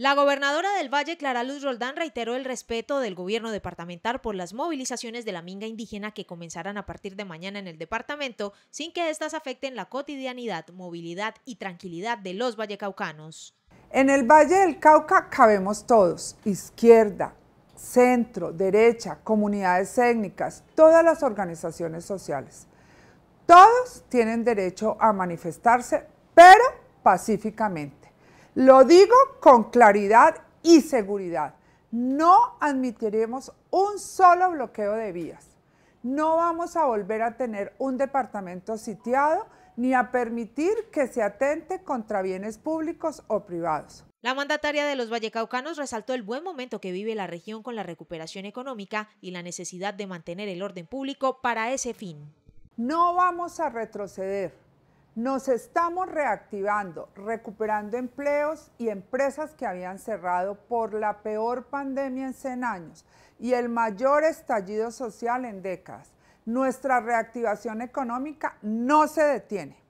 La gobernadora del Valle, Clara Luz Roldán, reiteró el respeto del gobierno departamental por las movilizaciones de la minga indígena que comenzarán a partir de mañana en el departamento, sin que éstas afecten la cotidianidad, movilidad y tranquilidad de los vallecaucanos. En el Valle del Cauca cabemos todos, izquierda, centro, derecha, comunidades étnicas, todas las organizaciones sociales. Todos tienen derecho a manifestarse, pero pacíficamente lo digo con claridad y seguridad. No admitiremos un solo bloqueo de vías. No vamos a volver a tener un departamento sitiado ni a permitir que se atente contra bienes públicos o privados. La mandataria de los vallecaucanos resaltó el buen momento que vive la región con la recuperación económica y la necesidad de mantener el orden público para ese fin. No vamos a retroceder, nos estamos reactivando, recuperando empleos y empresas que habían cerrado por la peor pandemia en 100 años y el mayor estallido social en décadas. Nuestra reactivación económica no se detiene.